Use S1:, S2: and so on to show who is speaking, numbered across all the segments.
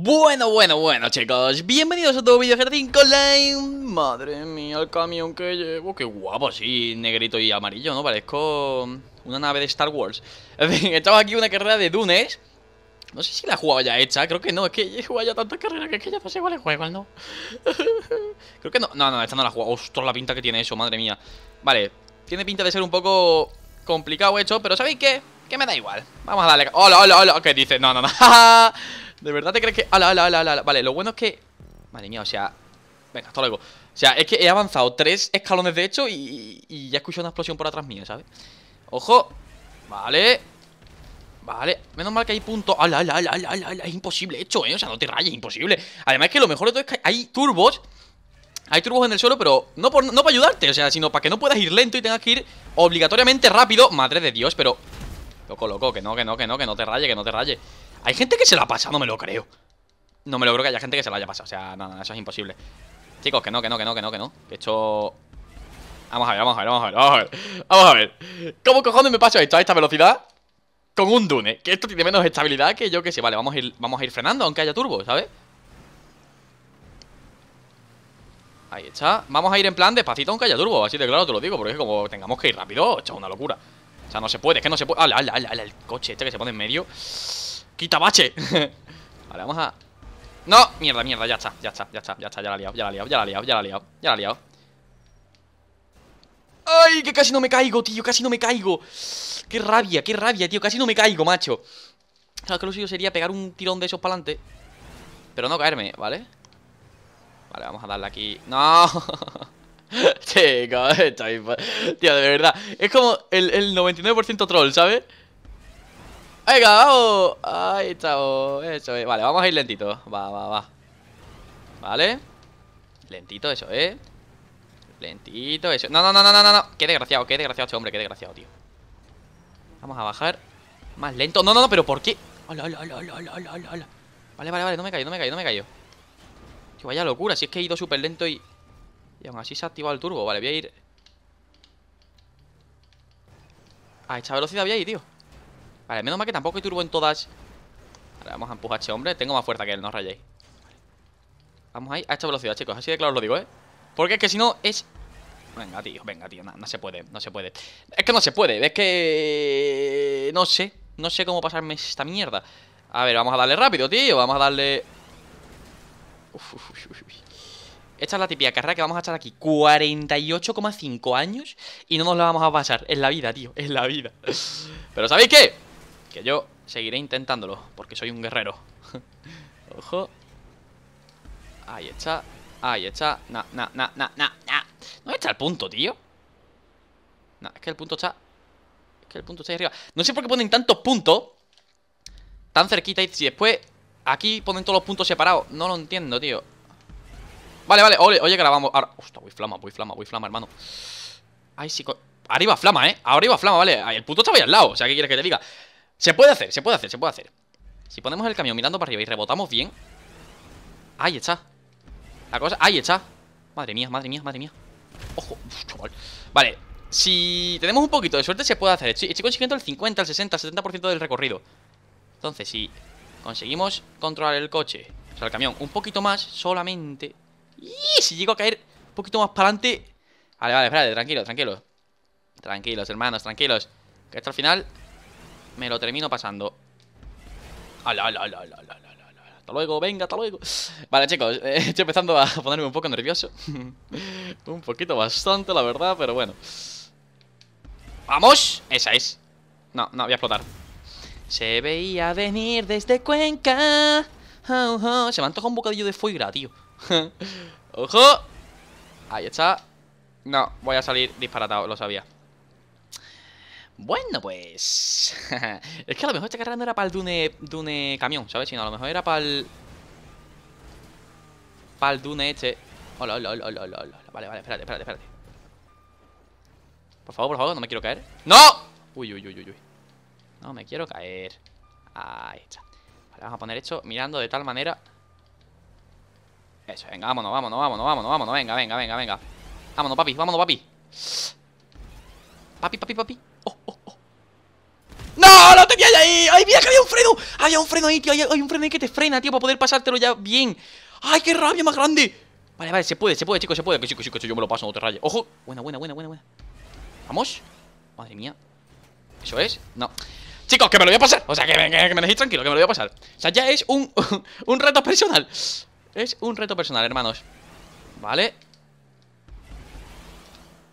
S1: Bueno, bueno, bueno chicos, bienvenidos a otro video jardín con Madre mía, el camión que llevo, qué guapo así, negrito y amarillo, ¿no? Parezco una nave de Star Wars En fin, estaba aquí una carrera de Dunes No sé si la he jugado ya hecha, creo que no, es que he jugado ya tantas carreras que es que ya no sé cuál es ¿no? creo que no, no, no, esta no la he jugado, ostras la pinta que tiene eso, madre mía Vale, tiene pinta de ser un poco complicado hecho, pero ¿sabéis qué? Que me da igual. Vamos a darle... Hola, hola, hola. ¿Qué dice? No, no, no. ¿De verdad te crees que...? ¡Ala, ala, ala, ala! Vale, lo bueno es que... Madre mía, o sea... Venga, hasta luego. O sea, es que he avanzado tres escalones de hecho y, y ya escucho una explosión por atrás mía, ¿sabes? ¡Ojo! Vale. Vale, menos mal que hay puntos. ¡Ala, ala, ala, ala, Es imposible hecho, ¿eh? O sea, no te rayes, imposible. Además es que lo mejor de todo es que hay turbos... Hay turbos en el suelo, pero no, no para ayudarte, o sea, sino para que no puedas ir lento y tengas que ir obligatoriamente rápido. Madre de Dios, pero... Loco, loco, que no, que no, que no, que no te raye, que no te raye. Hay gente que se la pasa, no me lo creo No me lo creo que haya gente que se la haya pasado O sea, no, no, eso es imposible Chicos, que no, que no, que no, que no, que no Que esto... Vamos a ver, vamos a ver, vamos a ver, vamos a ver Vamos a ver ¿Cómo cojones me paso esto a esta velocidad? Con un Dune Que esto tiene menos estabilidad que yo que sí, Vale, vamos a ir, vamos a ir frenando aunque haya turbo, ¿sabes? Ahí está Vamos a ir en plan despacito aunque haya turbo Así de claro te lo digo Porque como tengamos que ir rápido Esto una locura O sea, no se puede, es que no se puede ¡Hala, al, hala! el coche este que se pone en medio ¡Quita bache! vale, vamos a... ¡No! Mierda, mierda, ya está, ya está, ya está, ya está, ya la he liado, ya la he liado, ya la he liado, ya la he liado, ya la he liado. ¡Ay! Que casi no me caigo, tío, casi no me caigo. ¡Qué rabia, qué rabia, tío! Casi no me caigo, macho. Sabes que lo suyo sería pegar un tirón de esos para adelante. Pero no caerme, ¿vale? Vale, vamos a darle aquí. ¡No! Chico, estoy... Tío, de verdad. Es como el 99% troll, ¿sabes? ¡Venga, vamos! ¡Ay, chavo! Eso es. Vale, vamos a ir lentito. Va, va, va. Vale. Lentito, eso ¿eh? Lentito, eso. No, no, no, no, no, no. Qué desgraciado, qué desgraciado este hombre, qué desgraciado, tío. Vamos a bajar. Más lento. No, no, no, pero ¿por qué? ¡Hala, hala, hala, hala, hala, Vale, vale, vale, no me caí, no me caí, no me caí. Tío, vaya locura, si es que he ido súper lento y... Y aún así se ha activado el turbo. Vale, voy a ir... A esta velocidad voy a ir, tío. Vale, menos mal que tampoco hay turbo en todas. Vale, vamos a empujar a este hombre. Tengo más fuerza que él, no rayéis. Vamos ahí a esta velocidad, chicos. Así de claro os lo digo, ¿eh? Porque es que si no es... Venga, tío, venga, tío. No, se puede, no se puede. Es que no se puede. Es que... No sé. No sé cómo pasarme esta mierda. A ver, vamos a darle rápido, tío. Vamos a darle... Esta es la típica carrera que vamos a estar aquí 48,5 años y no nos la vamos a pasar. Es la vida, tío, es la vida. Pero ¿sabéis qué? Que yo seguiré intentándolo, porque soy un guerrero. Ojo. Ahí está. Ahí está. Na, na, na, na, na, na. ¿Dónde está el punto, tío? Nah, es que el punto está... Es que el punto está ahí arriba. No sé por qué ponen tantos puntos. Tan cerquita y si después... Aquí ponen todos los puntos separados. No lo entiendo, tío. Vale, vale. Oye, oye grabamos. Ahora... voy flama, voy flama, voy flama, hermano. Ay, sí... Arriba flama, ¿eh? Arriba flama, vale. El punto estaba ahí al lado. O sea, ¿qué quieres que te diga? Se puede hacer, se puede hacer, se puede hacer Si ponemos el camión mirando para arriba y rebotamos bien Ahí está La cosa, ahí está Madre mía, madre mía, madre mía Ojo, chaval Vale, si tenemos un poquito de suerte se puede hacer Estoy consiguiendo el 50, el 60, el 70% del recorrido Entonces, si conseguimos controlar el coche O sea, el camión, un poquito más solamente Y si llego a caer un poquito más para adelante Vale, vale, espérate, tranquilo, tranquilo Tranquilos, hermanos, tranquilos Que esto al final me lo termino pasando. Hasta luego, venga, hasta luego. Vale, chicos, eh, estoy empezando a ponerme un poco nervioso. un poquito bastante, la verdad, pero bueno. ¡Vamos! Esa es. No, no, voy a explotar. Se veía venir desde Cuenca. Oh, oh, se me antoja un bocadillo de foigra, tío. ¡Ojo! Ahí está. No, voy a salir disparatado, lo sabía. Bueno, pues... es que a lo mejor esta carrera no era para el Dune, Dune camión, ¿sabes? Sino a lo mejor era para el... Para el Dune este... Hola, hola, hola, hola, Vale, vale, espérate, espérate, espérate. Por favor, por favor, no me quiero caer. ¡No! Uy, uy, uy, uy, uy. No me quiero caer. Ahí está. Vale, vamos a poner esto mirando de tal manera... Eso, venga, vámonos, vámonos, vámonos, vámonos, vámonos. Venga, venga, venga, venga. Vámonos, papi, vámonos, papi. Papi, papi, papi. ¡No! ¡Lo tenía pillas ahí! ¡Ay, mira que había un freno! ¡Había un freno ahí, tío! Hay, un freno ahí que te frena, tío, para poder pasártelo ya bien. ¡Ay, qué rabia más grande! Vale, vale, se puede, se puede, chicos, se puede. Que chicos, chicos, yo me lo paso, no te rayes. ¡Ojo! Buena, buena, buena, buena, buena. ¿Vamos? Madre mía. ¿Eso es? No. Chicos, que me lo voy a pasar. O sea, que, que me dejéis tranquilo, que me lo voy a pasar. O sea, ya es un, un reto personal. Es un reto personal, hermanos. Vale.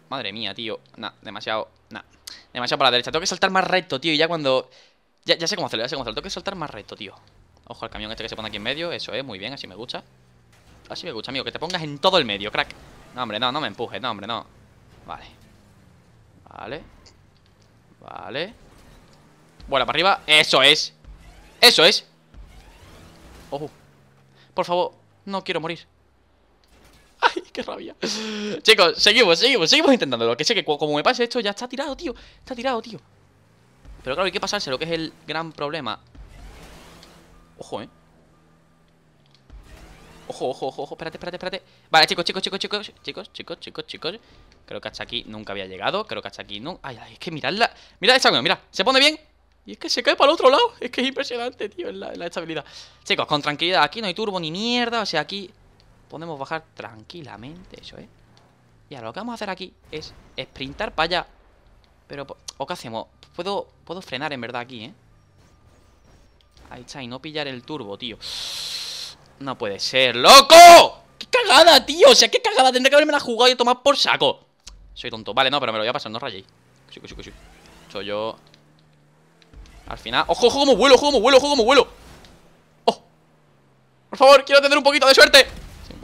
S1: Madre mía, tío. Nah, demasiado. Demasiado para la derecha. Tengo que saltar más recto, tío. Y ya cuando... Ya, sé cómo hacerlo, ya sé cómo hacerlo. Tengo que saltar más recto, tío. Ojo al camión este que se pone aquí en medio. Eso es, muy bien. Así me gusta. Así me gusta, amigo. Que te pongas en todo el medio, crack. No, hombre, no. No me empujes. No, hombre, no. Vale. Vale. Vale. Bueno, para arriba. Eso es. Eso es. Ojo. Por favor, no quiero morir qué rabia. Chicos, seguimos, seguimos, seguimos intentándolo. Que sé que como me pase esto, ya está tirado, tío. Está tirado, tío. Pero claro, hay que pasarse lo que es el gran problema. Ojo, eh. Ojo, ojo, ojo, ojo, espérate, espérate, espérate Vale, chicos, chicos, chicos, chicos, chicos, chicos, chicos, chicos Creo que hasta aquí nunca había llegado Creo que hasta aquí no... Ay, ay, es que miradla Mirad esta mira, se pone bien Y es que se cae para el otro lado Es que es impresionante, tío, la, la estabilidad Chicos, con tranquilidad, aquí no hay turbo ni mierda O sea, aquí podemos bajar tranquilamente eso, ¿eh? Y ahora lo que vamos a hacer aquí es sprintar para allá. Pero, ¿o qué hacemos? Puedo, puedo frenar en verdad aquí, ¿eh? Ahí está, y no pillar el turbo, tío. No puede ser, ¡loco! ¡Qué cagada, tío! O sea, qué cagada, Tendré que haberme la jugado y tomar por saco. Soy tonto. Vale, no, pero me lo voy a pasar, no rayéis. Sí, sí, sí. Soy yo. Al final. ¡Ojo, ojo, como vuelo, ojo, como vuelo, ojo, como vuelo! ¡Oh! Por favor, quiero tener un poquito de suerte.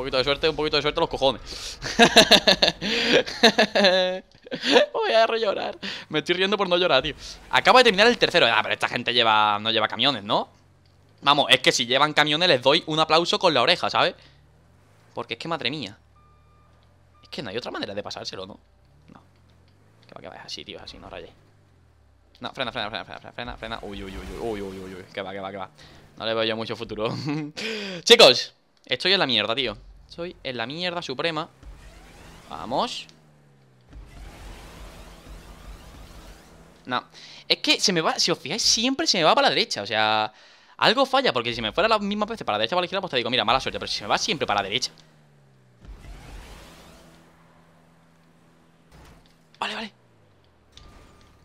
S1: Un poquito de suerte, un poquito de suerte a los cojones. Voy a llorar. Me estoy riendo por no llorar, tío. Acaba de terminar el tercero. Ah, pero esta gente lleva no lleva camiones, ¿no? Vamos, es que si llevan camiones les doy un aplauso con la oreja, ¿sabes? Porque es que, madre mía. Es que no hay otra manera de pasárselo, ¿no? No. Que va, que va, es así, tío, así, no rayé. No, frena, frena, frena, frena, frena, frena. Uy, uy, uy, uy, uy, uy, uy, uy. Que va, que va, que va. No le veo yo mucho futuro. Chicos, estoy en la mierda, tío. Soy en la mierda suprema. Vamos. No. Es que se me va, si os fijáis, siempre se me va para la derecha. O sea, algo falla, porque si me fuera la misma veces para la derecha para la pues te digo, mira, mala suerte, pero si me va siempre para la derecha. Vale, vale.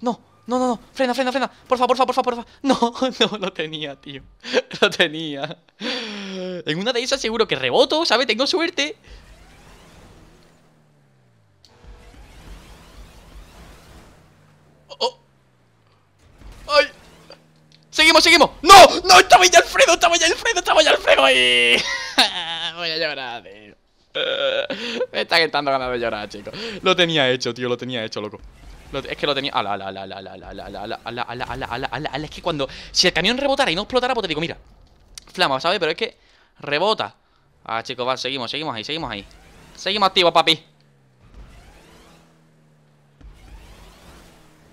S1: No, no, no, no. Frena, frena, frena. Por favor, por favor, por favor, por favor. No, no, lo tenía, tío. Lo tenía. En una de esas seguro que reboto, ¿sabes? Tengo suerte. Oh. ¡Ay! ¡Seguimos, seguimos! ¡No! ¡No! ¡Estaba ya Alfredo! ¡Estaba ya Alfredo! ¡Estaba ya Alfredo! ahí! Voy a llorar, tío. Me está quitando ganas de llorar, chicos. Lo tenía hecho, tío. Lo tenía hecho, loco. Es que lo tenía. Ala, ala, ala, ala, ala, ala, ala, ala, ala, ala, Es que cuando. Si el camión rebotara y no explotara, pues te digo, mira. Flama, ¿sabes? Pero es que. Rebota. Ah, chicos, va, seguimos, seguimos ahí, seguimos ahí. Seguimos activos, papi.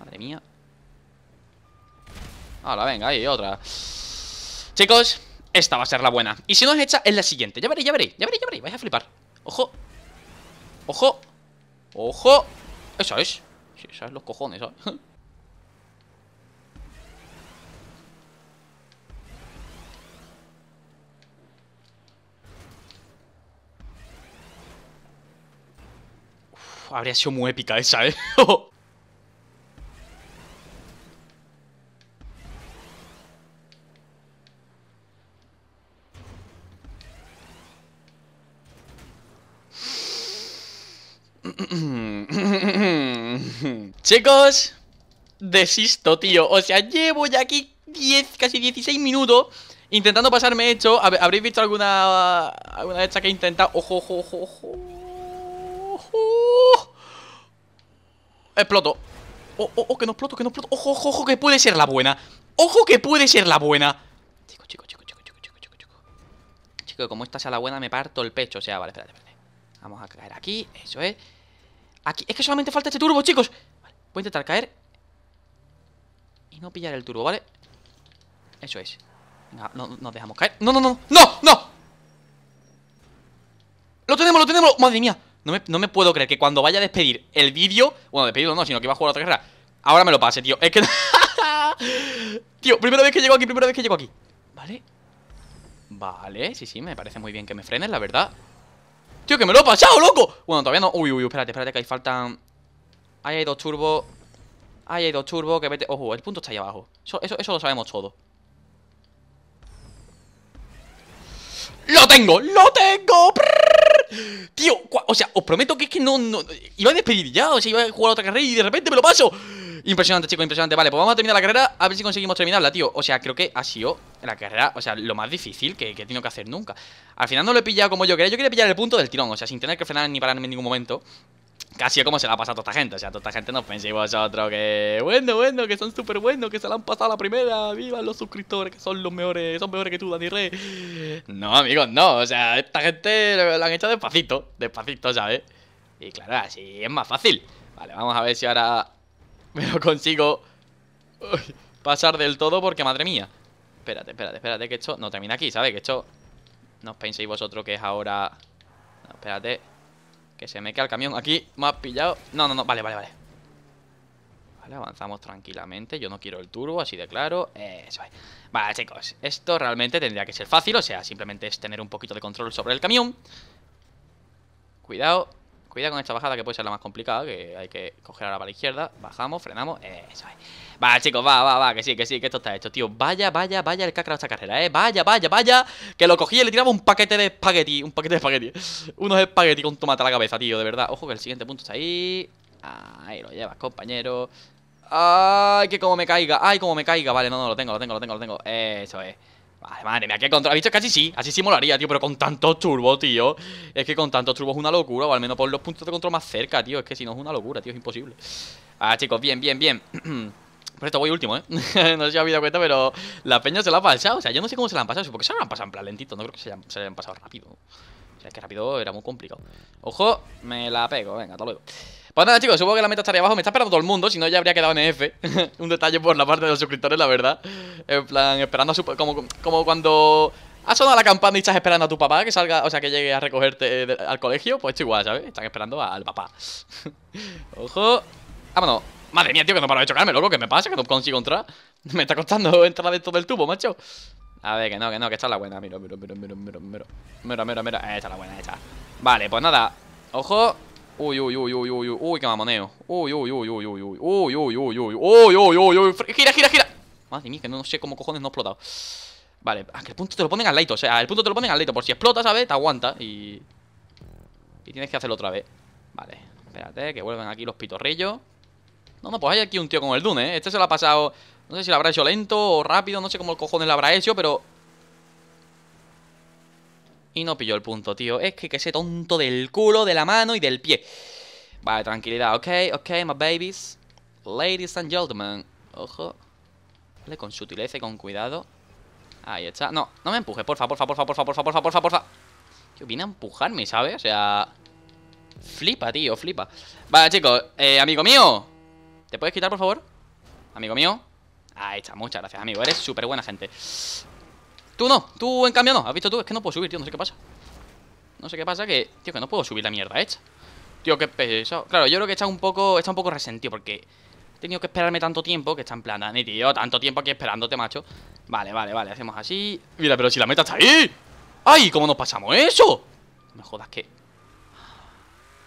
S1: Madre mía. Ahora, venga, ahí otra. Chicos, esta va a ser la buena. Y si no es hecha, es la siguiente. Ya veréis, ya veréis, ya veréis, ya veréis. Vais a flipar. Ojo. Ojo. Ojo. Eso es. Sí, esa es los cojones, ¿sabes? habría sido muy épica esa, ¿eh? Chicos, desisto, tío. O sea, llevo ya aquí 10, casi 16 minutos intentando pasarme hecho Habréis visto alguna, alguna de que he intentado. Ojo, ojo, ojo, ojo. Exploto. Oh, oh, oh, que no exploto, que no exploto. Ojo, ojo, ojo, que puede ser la buena. Ojo, que puede ser la buena. Chico, chico, chico, chico, chico, chico, chico, chico. Chico, como esta sea la buena, me parto el pecho. O sea, vale, espérate, espérate. Vamos a caer aquí, eso es. Aquí, es que solamente falta este turbo, chicos. Vale, voy a intentar caer. Y no pillar el turbo, ¿vale? Eso es. Venga, no, nos dejamos caer. No, no, no, no, no. Lo tenemos, lo tenemos. Madre mía. No me, puedo creer que cuando vaya a despedir el vídeo. Bueno, despedirlo no, sino que va a jugar otra guerra. Ahora me lo pase, tío. Es que. tío, primera vez que llego aquí, primera vez que llego aquí. Vale. Vale, sí, sí, me parece muy bien que me frenes, la verdad. Tío, que me lo he pasado, loco. Bueno, todavía no. Uy, uy, espérate, espérate, que ahí faltan. Ahí hay dos turbos. Ahí hay dos turbos, que Ojo, el punto está ahí abajo. Eso, eso, lo sabemos todo. ¡Lo tengo! ¡Lo tengo! Tío, o sea, os prometo que es que no, no, Iba a despedir ya, o sea, iba a jugar otra carrera y de repente me lo paso Impresionante, chicos, impresionante Vale, pues vamos a terminar la carrera, a ver si conseguimos terminarla, tío O sea, creo que ha sido la carrera, o sea, lo más difícil que, que he tenido que hacer nunca Al final no lo he pillado como yo quería Yo quería pillar el punto del tirón, o sea, sin tener que frenar ni pararme en ningún momento Casi como se la ha pasado a toda esta gente. O sea, toda esta gente no penséis vosotros que. Bueno, bueno, que son súper buenos, que se la han pasado a la primera. Viva los suscriptores, que son los mejores, son mejores que tú, Dani Rey. No, amigos, no. O sea, esta gente la han hecho despacito, despacito, ¿sabes? Y claro, así es más fácil. Vale, vamos a ver si ahora me lo consigo pasar del todo, porque madre mía. Espérate, espérate, espérate, que esto no termina aquí, ¿sabes? Que esto. No os penséis vosotros que es ahora. No, espérate se me queda el camión aquí Me ha pillado No, no, no, vale, vale, vale Vale, avanzamos tranquilamente Yo no quiero el turbo, así de claro Eso es Vale, chicos Esto realmente tendría que ser fácil O sea, simplemente es tener un poquito de control sobre el camión Cuidado Cuidado con esta bajada que puede ser la más complicada, que hay que coger ahora para la izquierda. Bajamos, frenamos. Eh, eso es. Va, chicos, va, va, va, que sí, que sí, que esto está hecho, tío. Vaya, vaya, vaya el cacra esta carrera, eh. Vaya, vaya, vaya. Que lo cogí y le tiramos un paquete de espagueti. Un paquete de espagueti. Unos espagueti con tomate a la cabeza, tío, de verdad. Ojo que el siguiente punto está ahí. Ahí lo llevas, compañero. Ay, que como me caiga. Ay, como me caiga. Vale, no, no, lo tengo, lo tengo, lo tengo, lo tengo. Eso es madre mía, que control. ¿Has visto? Casi sí. Así sí molaría, tío. Pero con tantos turbos, tío. Es que con tantos turbos es una locura. O al menos por los puntos de control más cerca, tío. Es que si no es una locura, tío. Es imposible. Ah, chicos, bien, bien, bien. Por esto voy último, ¿eh? no sé si os habéis dado cuenta, pero la peña se la ha pasado. O sea, yo no sé cómo se la han pasado. Supongo se la han pasado en plan lentito. No creo que se, se hayan pasado rápido. O sea, es que rápido era muy complicado. Ojo, me la pego. Venga, hasta luego. Pues nada, chicos, supongo que la meta estaría abajo. Me está esperando todo el mundo, si no ya habría quedado en F. un detalle por la parte de los suscriptores, la verdad. En plan, esperando a su... Como, como cuando... Ha sonado la campana y estás esperando a tu papá que salga, o sea, que llegue a recogerte eh, al colegio. Pues esto igual, ¿sabes? Están esperando al papá. Ojo. Vámonos. Madre mía, tío, que no paro de chocarme, loco. ¿Qué me pasa? Que no consigo entrar. Me está costando entrar dentro del tubo, macho. A ver, que no, que no, que esta es la buena. Mira, mira, mira, mira, mira. Mira, mira, mira. Esta es la buena, esta. Vale, pues nada. Ojo uy, uy, uy, uy, uy, uy, qué mamoneo. uy, uy, uy, uy, uy, uy, uy, uy, uy, uy, uy, yo uy, oj, gira, gira, gira. Madre mía, que no sé cómo cojones no ha explotado. Vale, a que punto te lo ponen al leito, o sea, el punto te lo ponen al leito. Por si explota, ¿sabes? Te aguanta y. Y tienes que hacerlo otra vez. Vale, espérate, que vuelven aquí los pitorrillos. No, no, pues hay aquí un tío con el Dune, ¿eh? Este se lo ha pasado. No sé si lo habrá hecho lento o rápido, no sé cómo el cojones lo habrá hecho, pero y no pilló el punto, tío. Es que que sé tonto del culo, de la mano y del pie. Vale, tranquilidad. Ok, ok, my babies. Ladies and gentlemen. Ojo. Vale, con sutileza y con cuidado. Ahí está. No, no me empuje, porfa, porfa, porfa, porfa, porfa, porfa, porfa, porfa. Tío, viene a empujarme, ¿sabes? O sea... Flipa, tío, flipa. Vale, chicos. Eh, amigo mío. ¿Te puedes quitar, por favor? Amigo mío. Ahí está, muchas gracias, amigo. Eres súper buena gente. Tú no, tú en cambio no. ¿Has visto tú? Es que no puedo subir, tío. No sé qué pasa. No sé qué pasa que... Tío, que no puedo subir la mierda hecha. Tío, qué pesado. Claro, yo creo que está un poco, está un poco resentido porque he tenido que esperarme tanto tiempo que está en plan, Ni tío, tanto tiempo aquí esperándote, macho. Vale, vale, vale. Hacemos así. Mira, pero si la meta está ahí. ¡Ay! ¿Cómo nos pasamos eso? No me jodas que...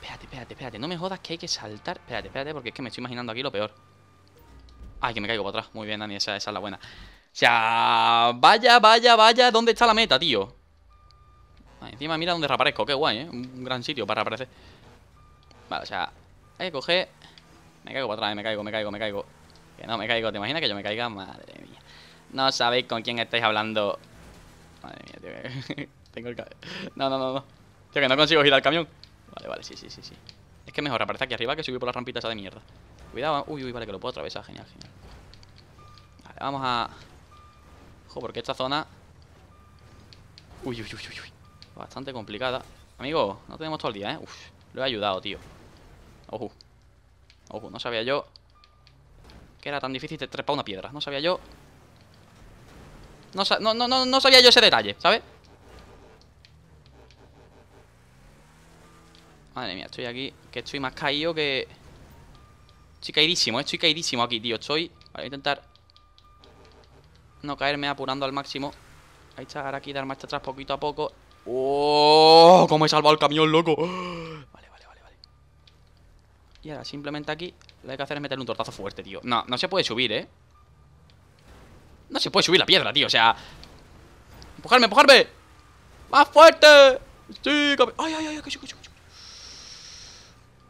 S1: Espérate, espérate, espérate. No me jodas que hay que saltar. Espérate, espérate, porque es que me estoy imaginando aquí lo peor. Ay, que me caigo para atrás. Muy bien, Dani, esa es la buena. O sea, vaya, vaya, vaya, ¿dónde está la meta, tío? encima mira dónde reaparezco, qué guay, ¿eh? Un gran sitio para reaparecer Vale, o sea, hay que coger... Me caigo para atrás, me caigo, me caigo, me caigo Que no, me caigo, ¿te imaginas que yo me caiga? Madre mía No sabéis con quién estáis hablando Madre mía, tío, Tengo el No, no, no, no Tío, que no consigo girar el camión Vale, vale, sí, sí, sí, sí Es que mejor aparecer aquí arriba que subir por la rampita esa de mierda Cuidado, uy, uy, vale, que lo puedo atravesar, genial, genial Vale, vamos a porque esta zona... Uy, uy, uy, uy, uy. Bastante complicada. Amigo, no tenemos todo el día, ¿eh? Uf, lo he ayudado, tío. Ojo. Ojo, no sabía yo... Que era tan difícil de trepar una piedra. No sabía yo... No, no, no, sabía yo ese detalle, ¿sabes? Madre mía, estoy aquí. Que estoy más caído que... Estoy caidísimo, eh, estoy caidísimo aquí, tío. Estoy... Voy a intentar no caerme apurando al máximo. Ahí está, ahora aquí dar marcha este atrás poquito a poco. ¡Oh! ¡Cómo he salvado el camión, loco! Vale, vale, vale, vale. Y ahora simplemente aquí lo que hay que hacer es meterle un tortazo fuerte, tío. No, no se puede subir, ¿eh? No se puede subir la piedra, tío, o sea... ¡Empujarme, empujarme! ¡Más fuerte! ¡Sí, ¡Ay, ay, ay! ay chico!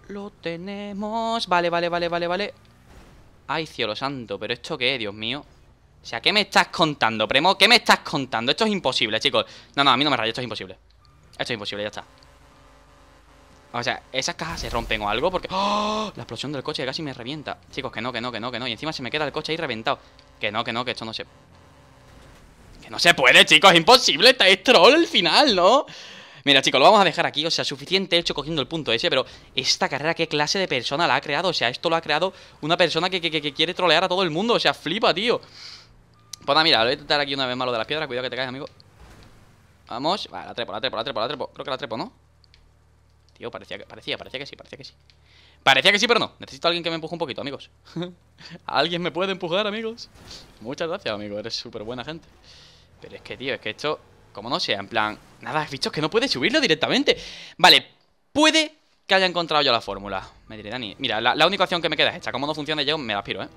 S1: Lo tenemos... Vale, vale, vale, vale, vale. ¡Ay, cielo santo! ¿Pero esto qué es, Dios mío? O sea, ¿qué me estás contando, Premo? ¿Qué me estás contando? Esto es imposible, chicos No, no, a mí no me rayo esto es imposible Esto es imposible, ya está O sea, esas cajas se rompen o algo porque... ¡Oh! La explosión del coche casi me revienta Chicos, que no, que no, que no, que no Y encima se me queda el coche ahí reventado Que no, que no, que esto no se... Que no se puede, chicos, es imposible Está es troll el final, ¿no? Mira, chicos, lo vamos a dejar aquí, o sea, suficiente hecho cogiendo el punto ese, pero esta carrera, ¿qué clase de persona la ha creado? O sea, esto lo ha creado una persona que, que quiere trolear a todo el mundo, o sea, flipa, tío. Pues mira, lo voy a intentar aquí una vez más lo de las piedras. Cuidado que te caes, amigo. Vamos. Vale, la trepo, la trepo, la trepo, la trepo. Creo que la trepo, ¿no? Tío, parecía que, parecía, parecía que sí, parecía que sí. Parecía que sí, pero no. Necesito a alguien que me empuje un poquito, amigos. ¿Alguien me puede empujar, amigos? Muchas gracias, amigo. Eres súper buena gente. Pero es que, tío, es que esto... Como no sea, en plan... Nada, has visto que no puede subirlo directamente. Vale, puede que haya encontrado yo la fórmula. Me diré, Dani, mira, la, única opción que me queda es esta. Como no funciona yo, me la aspiro, ¿eh?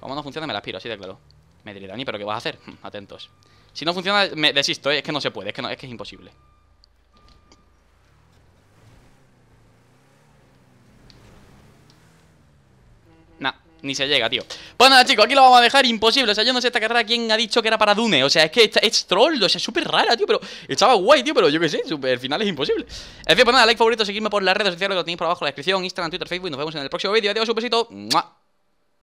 S1: Como no funciona, me la aspiro, así de claro. Me diré, Dani, ¿pero qué vas a hacer? Atentos. Si no funciona, me desisto, ¿eh? es que no se puede, es que, es, que es imposible. Nah, ni se llega, tío. Pues nada, chicos, aquí lo vamos a dejar imposible. O sea, yo no sé esta carrera quién ha dicho que era para Dune. O sea, es que es troll, o sea, es súper rara, tío. Pero estaba guay, tío, pero yo qué sé, el final es imposible. En fin, pues nada, like favorito, seguidme por las redes sociales que lo tenéis por abajo en la descripción, Instagram, Twitter, Facebook. Y nos vemos en el próximo vídeo. Adiós, un besito. ¡Mua!